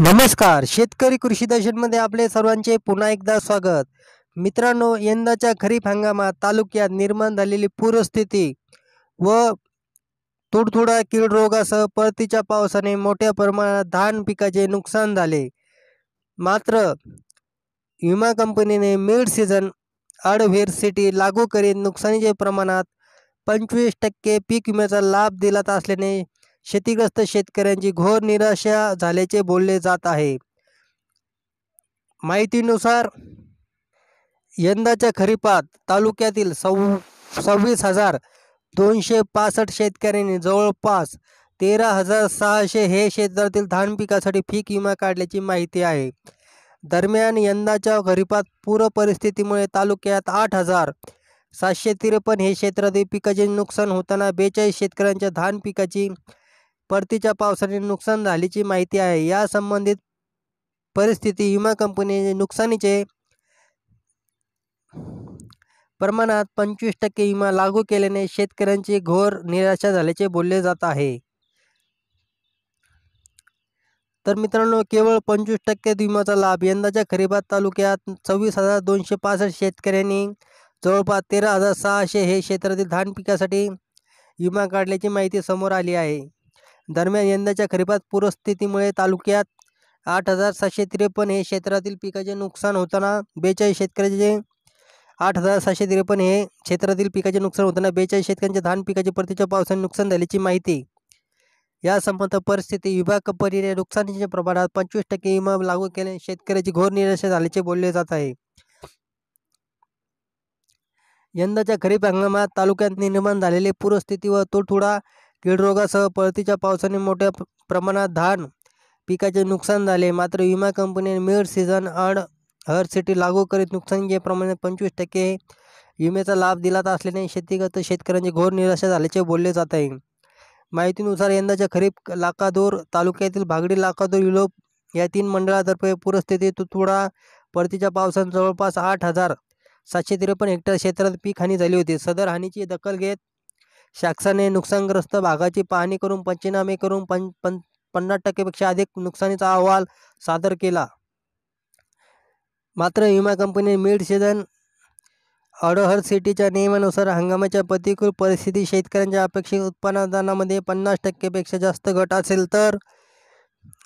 नमस्कार शेतकरी कृषी दर्शनमध्ये आपले सर्वांचे पुन्हा एकदा स्वागत मित्रांनो यंदाच्या खरीप हंगामात तालुक्यात निर्माण झालेली पूरस्थिती व तुडतुडा कीड रोगासह परतीच्या पावसाने मोठ्या प्रमाणात धान पिकाचे नुकसान झाले मात्र विमा कंपनीने मिड सीझन आडव्हेर सिटी लागू करीत नुकसानीच्या प्रमाणात पंचवीस टक्के पीक विम्याचा लाभ दिला असल्याने शेतीग्रस्त शेतकऱ्यांची घोर निराशा झाल्याचे बोलले जात आहे माहितीनुसार यंदाच्या खरीपात तालुक्यातील सव सव्वीस हजार दोनशे पासष्ट शेतकऱ्यांनी जवळपास तेरा हजार सहाशे हे क्षेत्रातील धान पिकासाठी पीक विमा काढल्याची माहिती आहे दरम्यान यंदाच्या खरीपात पूर परिस्थितीमुळे तालुक्यात आठ हजार सातशे त्रेपन्न हे क्षेत्रातील पिकाचे नुकसान होताना बेचाळीस शेतकऱ्यांच्या धान पिकाची परतीच्या पावसाने नुकसान झाल्याची माहिती आहे या संबंधित परिस्थिती विमा कंपनीने नुकसानीचे प्रमाणात पंचवीस टक्के विमा लागू केल्याने शेतकऱ्यांची घोर निराशा झाल्याचे बोलले जात आहे तर मित्रांनो केवळ पंचवीस टक्के विमाचा लाभ यंदाच्या खरीबात तालुक्यात सव्वीस हजार दोनशे पासष्ट शेतकऱ्यांनी जवळपास तेरा हजार सहाशे हे क्षेत्रातील धान पिकासाठी विमा काढल्याची माहिती समोर आली आहे दरम्यान यंदाच्या खरीपात पूरस्थितीमुळे तालुक्यात आठ हजार सातशे त्रेपन्न हे क्षेत्रातील पिकाचे नुकसान होताना बेचाळीस शेतकऱ्याचे आठ हजार सातशे त्रेपन्न हे क्षेत्रातील पिकाचे नुकसान होताना बेचाळीस शेतकऱ्यांच्या धान पिकाचे परतीच्या पावसाने नुकसान झाल्याची माहिती या संबंध परिस्थिती विभाग परिने नुकसानीच्या प्रमाणात पंचवीस टक्के विमा लागू केल्याने शेतकऱ्याची घोर निराश झाल्याचे बोलले जात आहे यंदाच्या खरीप हंगामात तालुक्यात निर्माण झालेले पूरस्थिती व तोडतुडा कीड रोगासह परतीच्या पावसाने मोठ्या प्रमाणात धान पिकाचे नुकसान झाले मात्र विमा कंपनीने मिड सीझन अँड हर सिटी लागू करीत नुकसानीचे प्रमाणात पंचवीस टक्के विम्याचा लाभ दिला असल्याने शेतीगत शेतकऱ्यांची घोर निराशा झाल्याचे बोलले जात आहे माहितीनुसार यंदाच्या खरीप लाकादोर तालुक्यातील भागडी लाकादोर युलोप या तीन मंडळातर्फे पूरस्थिती तुतुडा परतीच्या पावसानं जवळपास आठ हजार सातशे त्रेपन्न हेक्टर क्षेत्रात पीक हानी झाली होती सदर हानीची दखल घेत शासनाने नुकसानग्रस्त भागाची पाहणी करून पंचनामे करून पं पं पन्नास टक्केपेक्षा अधिक नुकसानीचा अहवाल सादर केला मात्र विमा कंपनी मिड सीझन अडोहर सिटीच्या नियमानुसार हंगामाच्या प्रतिकूल परिस्थिती शेतकऱ्यांच्या अपेक्षित उत्पादनामध्ये पन्नास टक्केपेक्षा जास्त घट असेल तर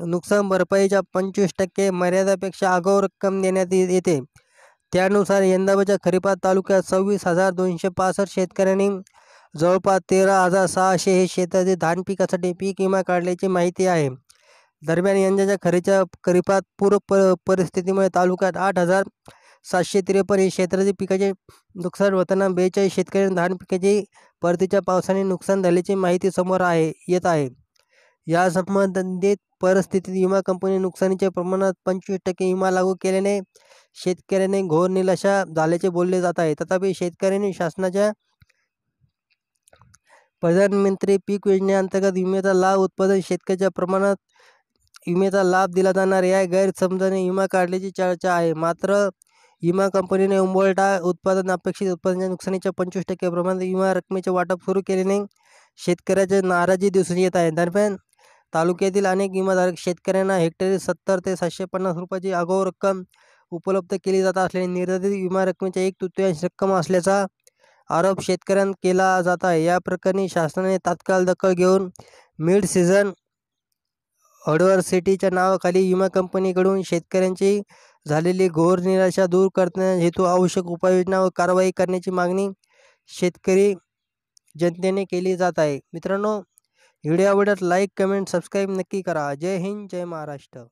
नुकसान भरपाईच्या पंचवीस टक्के मर्यादापेक्षा आगाऊ रक्कम देण्यात येते त्यानुसार यंदाच्या खरीपात तालुक्यात सव्वीस हजार दोनशे पासष्ट शेतकऱ्यांनी जवळपास तेरा हजार सहाशे हे शेतातील धान पिकासाठी पीक विमा काढल्याची माहिती आहे दरम्यान यंदाच्या खरेच्या खरीपात पूर प परिस्थितीमुळे तालुक्यात आठ हजार सातशे त्रेपन्न हे क्षेत्रातील पिकाचे नुकसान होताना बेचाळीस शेतकऱ्यांना धान पिकाचे परतीच्या पावसाने नुकसान झाल्याची माहिती समोर आहे येत आहे या संबंधित परिस्थितीत विमा कंपनी नुकसानीच्या प्रमाणात पंचवीस टक्के विमा लागू केल्याने शेतकऱ्याने घोर निराशा झाल्याचे बोलले जात आहे तथापि शेतकऱ्यांनी शासनाच्या प्रधानमंत्री पीक योजनेअंतर्गत विम्याचा लाभ उत्पादन शेतकऱ्याच्या प्रमाणात विम्याचा लाभ दिला जाणार या गैरसमजाने विमा काढल्याची चर्चा आहे मात्र विमा कंपनीने उंबळटा उत्पादन अपेक्षित उत्पादनाच्या नुकसानीच्या पंचवीस टक्के प्रमाणात विमा रकमेचे वाटप सुरू केल्याने शेतकऱ्याचे नाराजी दिसून येत आहे दरम्यान तालुक्यातील अनेक विमाधारक शेतकऱ्यांना हेक्टरी सत्तर ते सातशे पन्नास रुपयाची आगाऊ रक्कम उपलब्ध केली जात असल्याने निर्धारित विमा रकमेच्या एक तृतीयांश रक्कम असल्याचा आरोप शेतकऱ्यांना केला जात आहे या प्रकरणी शासनाने तात्काळ दखल घेऊन मिड सीझन सिटीच्या नावाखाली विमा कंपनीकडून शेतकऱ्यांची झालेली घोर निराशा दूर करण्या हेतू आवश्यक उपाययोजना व कारवाई करण्याची मागणी शेतकरी जनतेने केली जात आहे मित्रांनो व्हिडिओ आवडत लाईक कमेंट सबस्क्राईब नक्की करा जय हिंद जय महाराष्ट्र